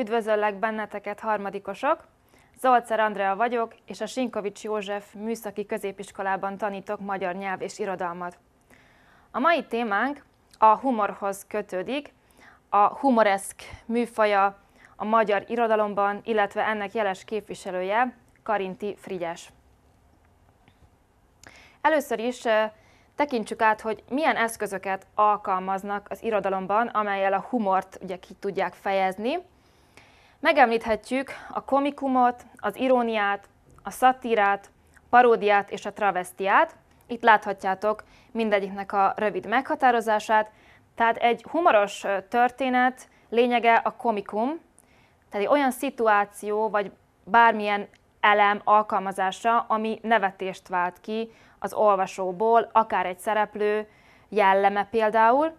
Üdvözöllek benneteket, harmadikosok! Zolcer Andrea vagyok, és a Sinkovics József Műszaki Középiskolában tanítok magyar nyelv és irodalmat. A mai témánk a humorhoz kötődik, a humoreszk műfaja a magyar irodalomban, illetve ennek jeles képviselője Karinti Frigyes. Először is tekintsük át, hogy milyen eszközöket alkalmaznak az irodalomban, amelyel a humort ugye ki tudják fejezni, Megemlíthetjük a komikumot, az iróniát, a szatírát, paródiát és a travestiát. Itt láthatjátok mindegyiknek a rövid meghatározását. Tehát egy humoros történet lényege a komikum, tehát egy olyan szituáció vagy bármilyen elem alkalmazása, ami nevetést vált ki az olvasóból, akár egy szereplő jelleme például,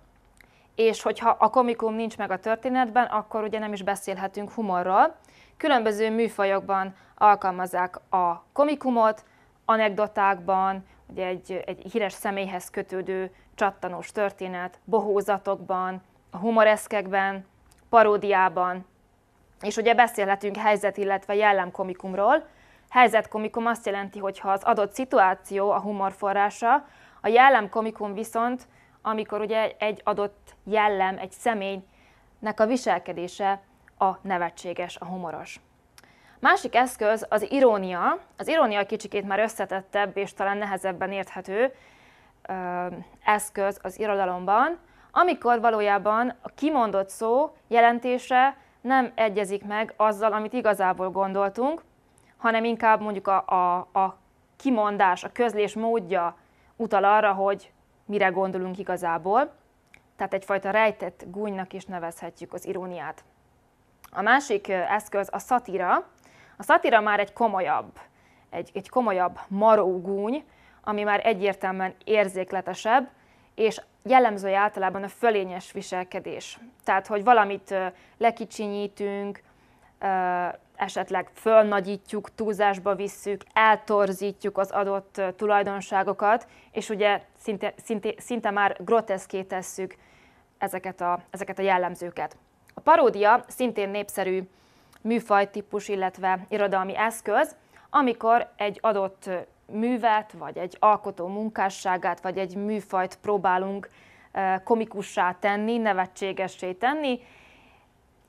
és hogyha a komikum nincs meg a történetben, akkor ugye nem is beszélhetünk humorról. Különböző műfajokban alkalmazzák a komikumot, anekdotákban, ugye egy, egy híres személyhez kötődő csattanós történet, bohózatokban, a humoreszkekben, paródiában, és ugye beszélhetünk helyzet, illetve jellemkomikumról. Helyzetkomikum azt jelenti, hogy ha az adott szituáció a humor forrása, a jellemkomikum viszont amikor ugye egy adott jellem, egy személynek a viselkedése a nevetséges, a humoros. Másik eszköz az irónia. Az irónia kicsikét már összetettebb és talán nehezebben érthető ö, eszköz az irodalomban, amikor valójában a kimondott szó jelentése nem egyezik meg azzal, amit igazából gondoltunk, hanem inkább mondjuk a, a, a kimondás, a közlés módja utal arra, hogy mire gondolunk igazából, tehát egyfajta rejtett gúnynak is nevezhetjük az iróniát. A másik eszköz a szatira. A szatira már egy komolyabb, egy, egy komolyabb maró gúny, ami már egyértelműen érzékletesebb, és jellemzője általában a fölényes viselkedés. Tehát, hogy valamit lekicsinyítünk, esetleg fölnagyítjuk, túlzásba visszük, eltorzítjuk az adott tulajdonságokat, és ugye szinte, szinte, szinte már groteszké tesszük ezeket a, ezeket a jellemzőket. A paródia szintén népszerű műfajtípus, illetve irodalmi eszköz, amikor egy adott művet, vagy egy alkotó munkásságát, vagy egy műfajt próbálunk komikussá tenni, nevetségessé tenni,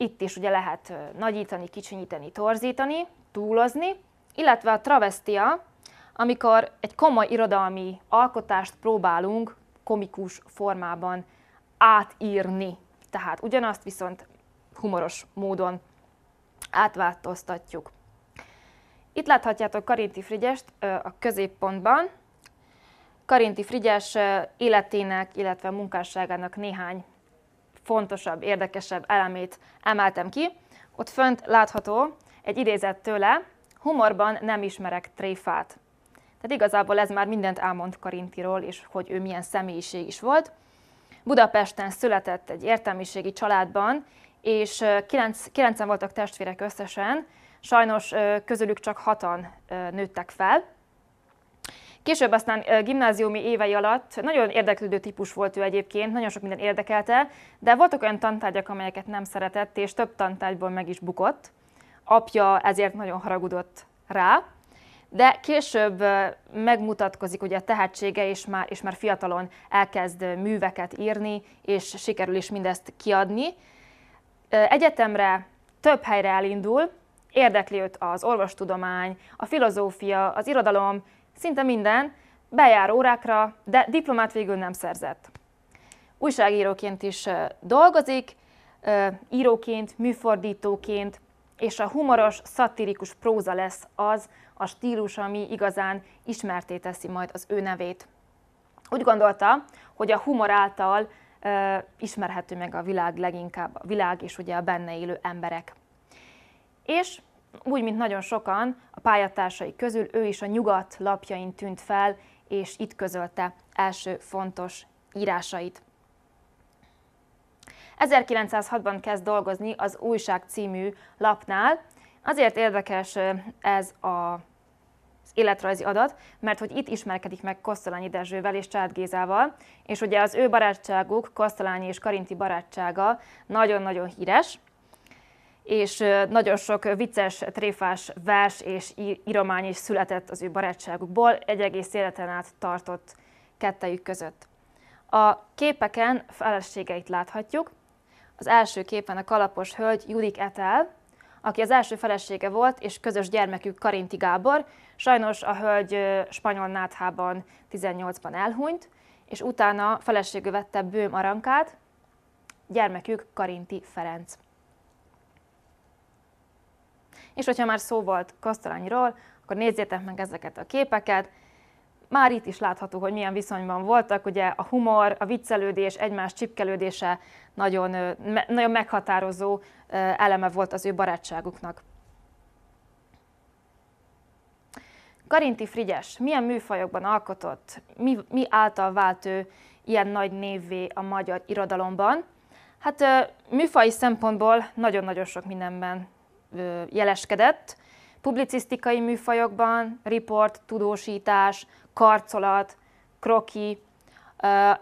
itt is ugye lehet nagyítani, kicsinyíteni, torzítani, túlozni, illetve a travestia, amikor egy komoly irodalmi alkotást próbálunk komikus formában átírni. Tehát ugyanazt viszont humoros módon átváltoztatjuk. Itt láthatjátok Karinti Frigyest a középpontban. Karinti Frigyes életének, illetve munkásságának néhány fontosabb, érdekesebb elemét emeltem ki. Ott fönt látható egy idézet tőle, humorban nem ismerek tréfát. Tehát igazából ez már mindent elmond Karintiról, és hogy ő milyen személyiség is volt. Budapesten született egy értelmiségi családban, és kilenc, kilencen voltak testvérek összesen, sajnos közülük csak hatan nőttek fel, Később aztán gimnáziumi évei alatt nagyon érdeklődő típus volt ő egyébként, nagyon sok minden érdekelte, de voltak olyan tantárgyak, amelyeket nem szeretett, és több tantárgyból meg is bukott. Apja ezért nagyon haragudott rá, de később megmutatkozik ugye a tehetsége, és már, és már fiatalon elkezd műveket írni, és sikerül is mindezt kiadni. Egyetemre több helyre elindul, érdekli őt az orvostudomány, a filozófia, az irodalom, Szinte minden, bejár órákra, de diplomát végül nem szerzett. Újságíróként is dolgozik, íróként, műfordítóként, és a humoros, szatirikus próza lesz az a stílus, ami igazán ismerté teszi majd az ő nevét. Úgy gondolta, hogy a humor által ismerhető meg a világ leginkább, a világ és ugye a benne élő emberek. És úgy, mint nagyon sokan a pályatársai közül, ő is a nyugat lapjain tűnt fel, és itt közölte első fontos írásait. 1906-ban kezd dolgozni az Újság című lapnál. Azért érdekes ez a az életrajzi adat, mert hogy itt ismerkedik meg Kosztolányi Dezsővel és Csát Gézával, és ugye az ő barátságuk, Kosztolányi és Karinti barátsága nagyon-nagyon híres, és nagyon sok vicces, tréfás vers és íromány is született az ő barátságukból, egy egész életen át tartott kettejük között. A képeken feleségeit láthatjuk. Az első képen a kalapos hölgy Judik Etel, aki az első felesége volt, és közös gyermekük Karinti Gábor. Sajnos a hölgy spanyol náthában 18-ban elhunyt, és utána feleségül vette Bőm Arankát, gyermekük Karinti Ferenc. És hogyha már szó volt Kosztolányról, akkor nézzétek meg ezeket a képeket. Már itt is látható, hogy milyen viszonyban voltak, ugye a humor, a viccelődés, egymás csipkelődése nagyon, nagyon meghatározó eleme volt az ő barátságuknak. Karinti Frigyes milyen műfajokban alkotott, mi, mi által vált ő ilyen nagy névvé a magyar irodalomban? Hát műfai szempontból nagyon-nagyon sok mindenben jeleskedett, publicisztikai műfajokban, riport, tudósítás, karcolat, kroki,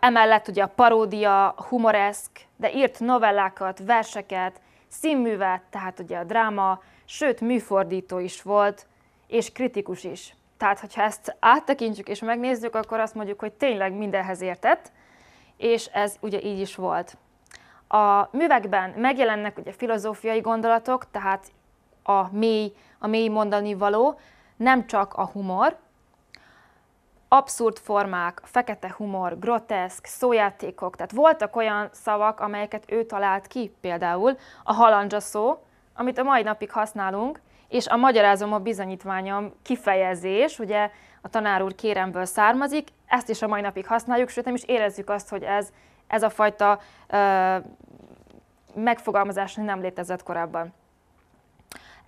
emellett ugye a paródia, humoreszk, de írt novellákat, verseket, színművet, tehát ugye a dráma, sőt műfordító is volt, és kritikus is. Tehát, hogyha ezt áttekintjük és megnézzük, akkor azt mondjuk, hogy tényleg mindenhez értett, és ez ugye így is volt. A művekben megjelennek ugye filozófiai gondolatok, tehát a mély, a mély mondani való, nem csak a humor, abszurd formák, fekete humor, groteszk, szójátékok, tehát voltak olyan szavak, amelyeket ő talált ki, például a halandzsa szó, amit a mai napig használunk, és a magyarázom a bizonyítványom kifejezés, ugye a tanár úr kéremből származik, ezt is a mai napig használjuk, sőt nem is érezzük azt, hogy ez, ez a fajta ö, megfogalmazás nem létezett korábban.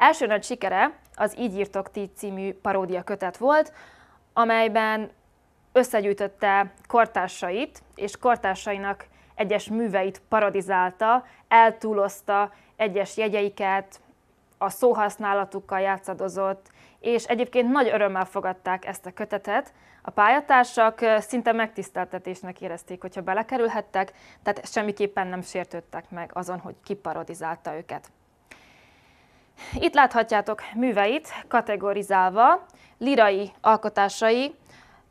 Első nagy sikere az Így írtok ti című paródia kötet volt, amelyben összegyűjtötte kortársait, és kortársainak egyes műveit parodizálta, eltúlozta egyes jegyeiket, a szóhasználatukkal játszadozott, és egyébként nagy örömmel fogadták ezt a kötetet. A pályatársak szinte megtiszteltetésnek érezték, hogyha belekerülhettek, tehát semmiképpen nem sértődtek meg azon, hogy kiparodizálta őket. Itt láthatjátok műveit kategorizálva, lirai alkotásai,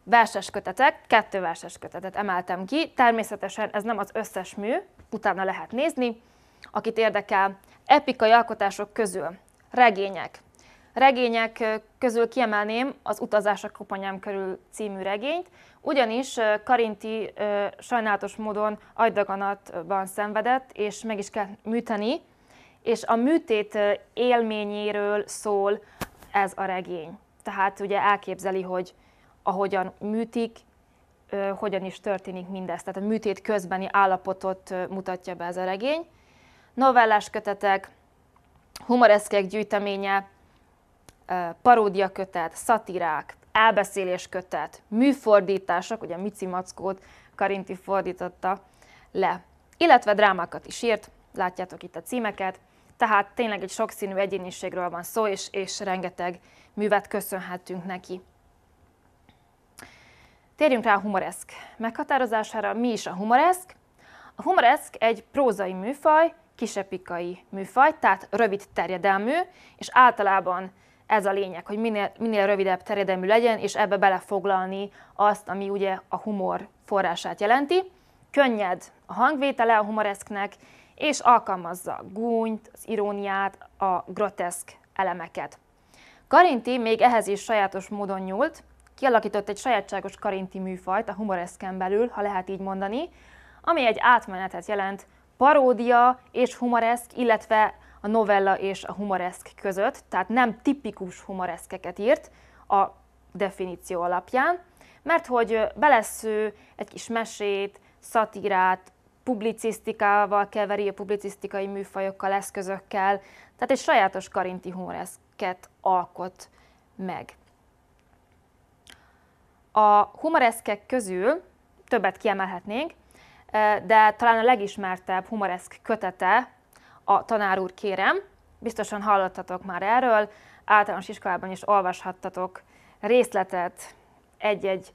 verses kötetek, kettő verses kötetet emeltem ki. Természetesen ez nem az összes mű, utána lehet nézni, akit érdekel. Epikai alkotások közül regények. Regények közül kiemelném az Utazás a koponyám körül című regényt, ugyanis Karinti sajnálatos módon agydaganatban szenvedett, és meg is kell műteni, és a műtét élményéről szól ez a regény. Tehát ugye elképzeli, hogy ahogyan műtik, hogyan is történik mindez. Tehát a műtét közbeni állapotot mutatja be ez a regény. Novellás kötetek, humoreszkek gyűjteménye, paródia kötet, szatirák, elbeszélés kötet, műfordítások, ugye Mici Mackót Karinti fordította le, illetve drámákat is írt, látjátok itt a címeket, tehát tényleg egy sokszínű egyéniségről van szó, és, és rengeteg művet köszönhetünk neki. Térjünk rá a humoreszk meghatározására. Mi is a humoreszk? A humoreszk egy prózai műfaj, kisepikai műfaj, tehát rövid terjedelmű, és általában ez a lényeg, hogy minél, minél rövidebb terjedelmű legyen, és ebbe belefoglalni azt, ami ugye a humor forrását jelenti. Könnyed a hangvétele a humoreszknek, és alkalmazza a gúnyt, az iróniát, a groteszk elemeket. Karinti még ehhez is sajátos módon nyúlt, kialakított egy sajátságos karinti műfajt a humoreszken belül, ha lehet így mondani, ami egy átmenetet jelent paródia és humoreszk, illetve a novella és a humoreszk között, tehát nem tipikus humoreszkeket írt a definíció alapján, mert hogy belesző egy kis mesét, szatírát, publicisztikával keveri, a publicisztikai műfajokkal, eszközökkel, tehát egy sajátos karinti humoreszket alkot meg. A humoreszkek közül többet kiemelhetnénk, e, de talán a legismertebb humoreszk kötete a Tanár úr kérem. Biztosan hallottatok már erről, általános iskolában is olvashattatok részletet, egy-egy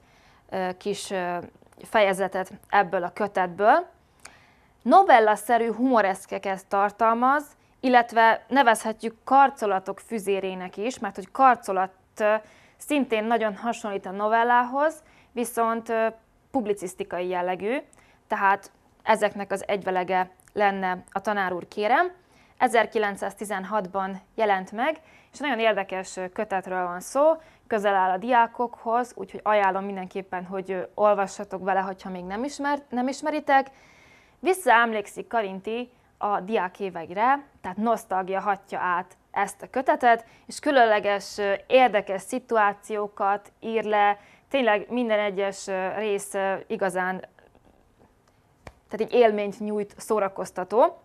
e, kis e, fejezetet ebből a kötetből novellaszerű humoreszkeket tartalmaz, illetve nevezhetjük karcolatok füzérének is, mert hogy karcolat szintén nagyon hasonlít a novellához, viszont publicisztikai jellegű, tehát ezeknek az egyvelege lenne a tanár úr kérem. 1916-ban jelent meg, és nagyon érdekes kötetről van szó, közel áll a diákokhoz, úgyhogy ajánlom mindenképpen, hogy olvassatok vele, ha még nem, ismert, nem ismeritek. Visszaemlékszik Karinti a diák éveire, tehát nosztalgia hatja át ezt a kötetet, és különleges, érdekes szituációkat ír le, tényleg minden egyes rész igazán tehát egy élményt nyújt, szórakoztató.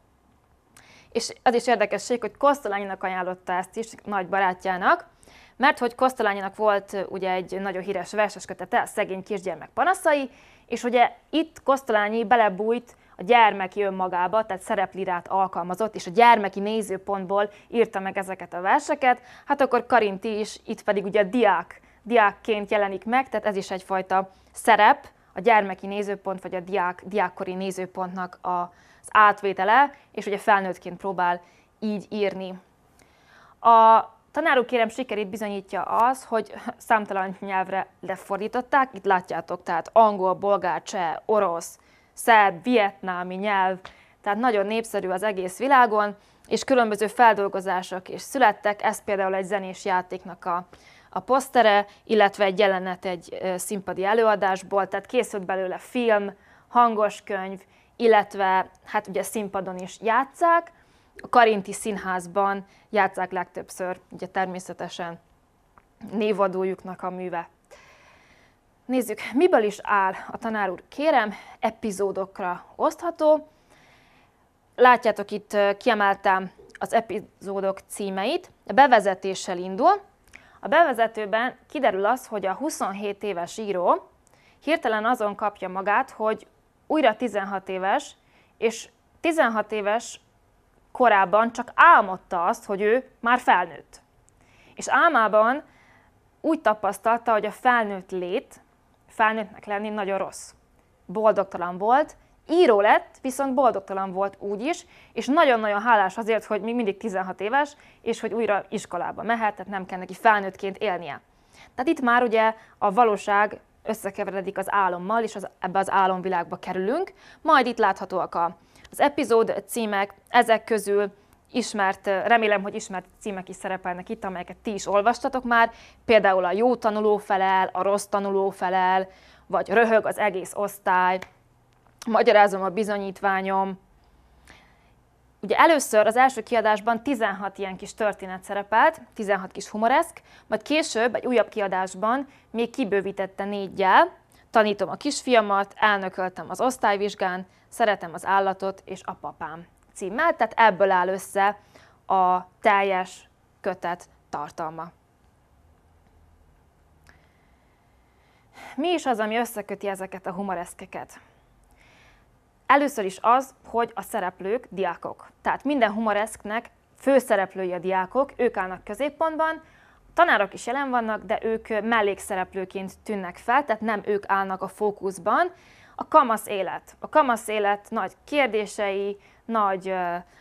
És az is érdekesség, hogy Kosztolányinak ajánlotta ezt is nagy barátjának, mert hogy Kosztolányinak volt ugye egy nagyon híres verseskötete, a Szegény kisgyermek panaszai, és ugye itt Kosztolányi belebújt a gyermek jön magába, tehát szereplirát alkalmazott, és a gyermeki nézőpontból írta meg ezeket a verseket, hát akkor Karinti is, itt pedig ugye diák, diákként jelenik meg, tehát ez is egyfajta szerep, a gyermeki nézőpont, vagy a diák, diákkori nézőpontnak a, az átvétele, és ugye felnőttként próbál így írni. A tanárok kérem sikerét bizonyítja az, hogy számtalan nyelvre lefordították, itt látjátok, tehát angol, bolgár, cseh, orosz, szerb, vietnámi nyelv, tehát nagyon népszerű az egész világon, és különböző feldolgozások is születtek, ez például egy zenés játéknak a, a posztere, illetve egy jelenet egy színpadi előadásból, tehát készült belőle film, hangos könyv, illetve hát ugye színpadon is játszák, a Karinti Színházban játszák legtöbbször, ugye természetesen névadójuknak a műve. Nézzük, miből is áll a tanár úr, kérem, epizódokra osztható. Látjátok, itt kiemeltem az epizódok címeit. A bevezetéssel indul. A bevezetőben kiderül az, hogy a 27 éves író hirtelen azon kapja magát, hogy újra 16 éves, és 16 éves korában csak álmodta azt, hogy ő már felnőtt. És álmában úgy tapasztalta, hogy a felnőtt lét felnőttnek lenni nagyon rossz. Boldogtalan volt, író lett, viszont boldogtalan volt úgy is, és nagyon-nagyon hálás azért, hogy még mindig 16 éves, és hogy újra iskolába mehet, tehát nem kell neki felnőttként élnie. Tehát itt már ugye a valóság összekeveredik az álommal, és az, ebbe az álomvilágba kerülünk. Majd itt láthatóak a, az epizód címek, ezek közül ismert, remélem, hogy ismert címek is szerepelnek itt, amelyeket ti is olvastatok már, például a jó tanuló felel, a rossz tanuló felel, vagy röhög az egész osztály, magyarázom a bizonyítványom. Ugye először az első kiadásban 16 ilyen kis történet szerepelt, 16 kis humoreszk, majd később egy újabb kiadásban még kibővítette négyel, tanítom a kisfiamat, elnököltem az osztályvizsgán, szeretem az állatot és a papám címmel, tehát ebből áll össze a teljes kötet tartalma. Mi is az, ami összeköti ezeket a humoreszkeket? Először is az, hogy a szereplők diákok. Tehát minden humoreszknek főszereplői a diákok, ők állnak középpontban, tanárok is jelen vannak, de ők mellékszereplőként tűnnek fel, tehát nem ők állnak a fókuszban. A kamasz élet. A kamasz élet nagy kérdései, nagy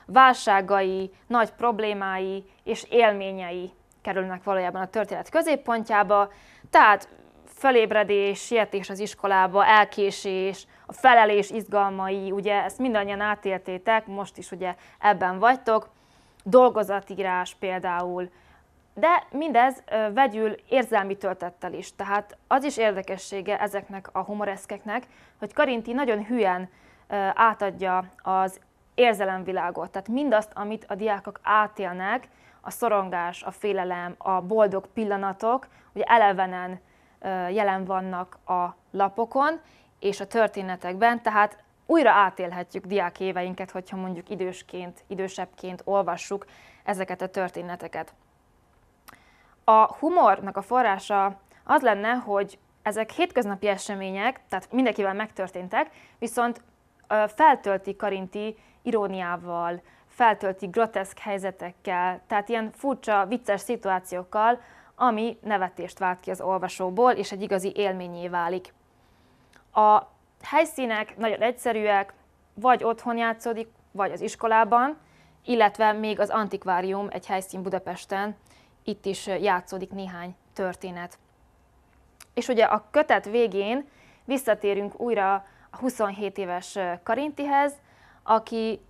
válságai, nagy problémái és élményei kerülnek valójában a történet középpontjába, tehát felébredés, sietés az iskolába, elkésés, a felelés izgalmai, ugye ezt mindannyian átéltétek, most is ugye ebben vagytok, dolgozatírás például, de mindez vegyül érzelmi töltettel is, tehát az is érdekessége ezeknek a humoreszkeknek, hogy Karinti nagyon hülyen átadja az érzelemvilágot, tehát mindazt, amit a diákok átélnek, a szorongás, a félelem, a boldog pillanatok, ugye elevenen jelen vannak a lapokon és a történetekben, tehát újra átélhetjük diák éveinket, hogyha mondjuk idősként, idősebbként olvassuk ezeket a történeteket. A humornak a forrása az lenne, hogy ezek hétköznapi események, tehát mindenkivel megtörténtek, viszont feltölti Karinti iróniával, feltölti groteszk helyzetekkel, tehát ilyen furcsa, vicces szituációkkal, ami nevetést vált ki az olvasóból, és egy igazi élményé válik. A helyszínek nagyon egyszerűek, vagy otthon játszódik, vagy az iskolában, illetve még az Antikvárium, egy helyszín Budapesten, itt is játszódik néhány történet. És ugye a kötet végén visszatérünk újra 27 éves Karintihez, aki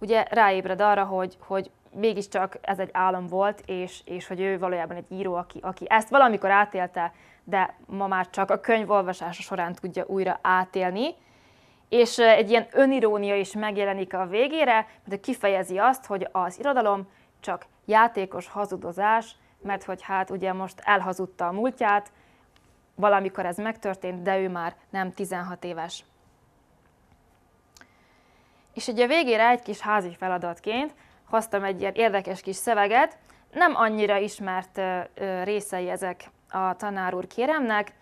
ugye ráébred arra, hogy, hogy mégiscsak ez egy álom volt, és, és hogy ő valójában egy író, aki, aki ezt valamikor átélte, de ma már csak a könyv olvasása során tudja újra átélni. És egy ilyen önirónia is megjelenik a végére, mert kifejezi azt, hogy az irodalom csak játékos hazudozás, mert hogy hát ugye most elhazudta a múltját, valamikor ez megtörtént, de ő már nem 16 éves. És ugye végére egy kis házi feladatként hoztam egy ilyen érdekes kis szöveget, nem annyira ismert részei ezek a tanár úr kéremnek,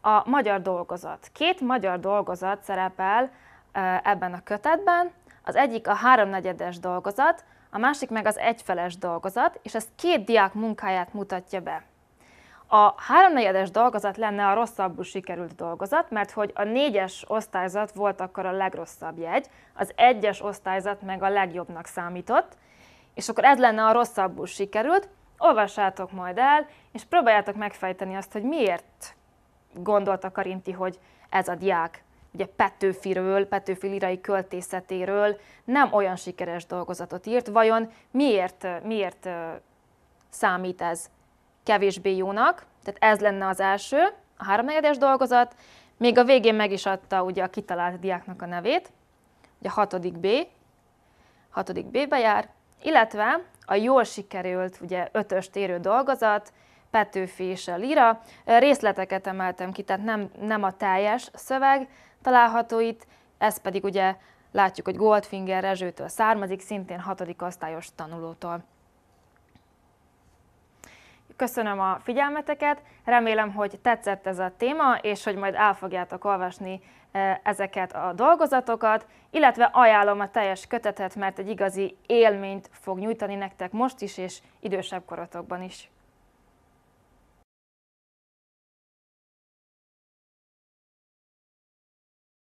a magyar dolgozat. Két magyar dolgozat szerepel ebben a kötetben, az egyik a háromnegyedes dolgozat, a másik meg az egyfeles dolgozat, és ez két diák munkáját mutatja be. A háromnegyedes dolgozat lenne a rosszabbul sikerült dolgozat, mert hogy a négyes osztályzat volt akkor a legrosszabb jegy, az egyes osztályzat meg a legjobbnak számított, és akkor ez lenne a rosszabbul sikerült. Olvassátok majd el, és próbáljátok megfejteni azt, hogy miért gondolta Karinti, hogy ez a diák ugye Petőfiről, Petőfi lirai költészetéről nem olyan sikeres dolgozatot írt, vajon miért, miért számít ez kevésbé jónak, tehát ez lenne az első, a háromnegyedes dolgozat, még a végén meg is adta ugye a kitalált diáknak a nevét, ugye a hatodik B, hatodik B-be jár, illetve a jól sikerült, ugye ötös térő dolgozat, Petőfi és a Lira. Részleteket emeltem ki, tehát nem, nem a teljes szöveg található itt, ez pedig ugye látjuk, hogy Goldfinger Rezsőtől származik, szintén hatodik osztályos tanulótól. Köszönöm a figyelmeteket, remélem, hogy tetszett ez a téma, és hogy majd el fogjátok olvasni e, ezeket a dolgozatokat, illetve ajánlom a teljes kötetet, mert egy igazi élményt fog nyújtani nektek most is, és idősebb korotokban is.